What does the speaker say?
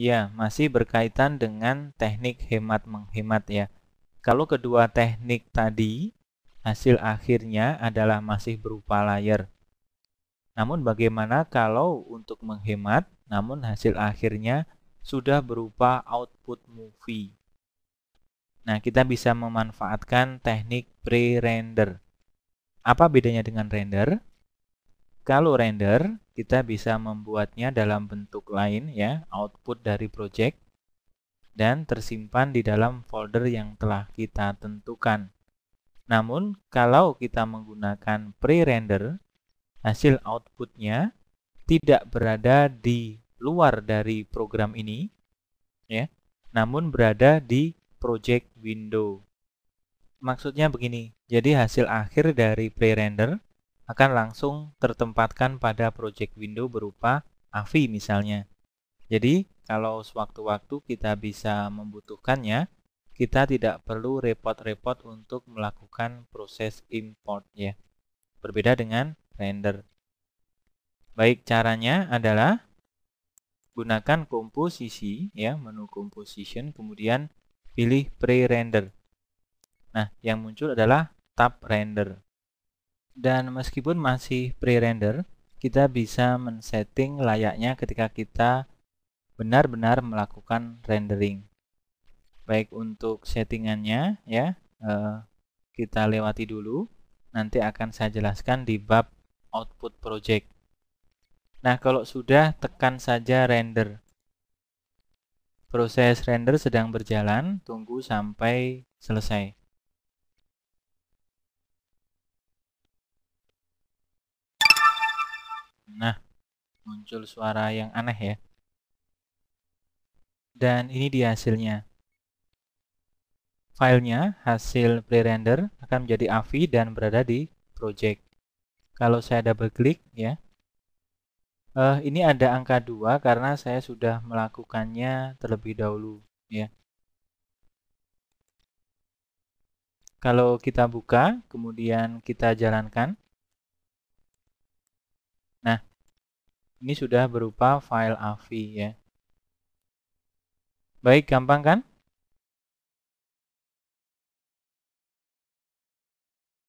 Ya, masih berkaitan dengan teknik hemat-menghemat ya. Kalau kedua teknik tadi, hasil akhirnya adalah masih berupa layar. Namun bagaimana kalau untuk menghemat, namun hasil akhirnya sudah berupa output movie. Nah, kita bisa memanfaatkan teknik pre-render. Apa bedanya dengan render? Kalau render, kita bisa membuatnya dalam bentuk lain ya, output dari project dan tersimpan di dalam folder yang telah kita tentukan. Namun, kalau kita menggunakan pre-render, hasil outputnya tidak berada di luar dari program ini, ya, namun berada di project window. Maksudnya begini, jadi hasil akhir dari pre-render akan langsung tertempatkan pada project window berupa AVI misalnya. Jadi, kalau sewaktu-waktu kita bisa membutuhkannya, kita tidak perlu repot-repot untuk melakukan proses import ya. Berbeda dengan render. Baik, caranya adalah gunakan komposisi ya, menu composition kemudian pilih pre-render. Nah, yang muncul adalah tab render dan meskipun masih pre-render kita bisa men-setting layaknya ketika kita benar-benar melakukan rendering baik untuk settingannya ya eh, kita lewati dulu nanti akan saya jelaskan di bab output project nah kalau sudah tekan saja render proses render sedang berjalan tunggu sampai selesai muncul suara yang aneh ya dan ini dia hasilnya filenya hasil pre-render akan menjadi AVI dan berada di project kalau saya double klik ya uh, ini ada angka 2 karena saya sudah melakukannya terlebih dahulu ya kalau kita buka kemudian kita jalankan Ini sudah berupa file AVI ya. Baik, gampang kan?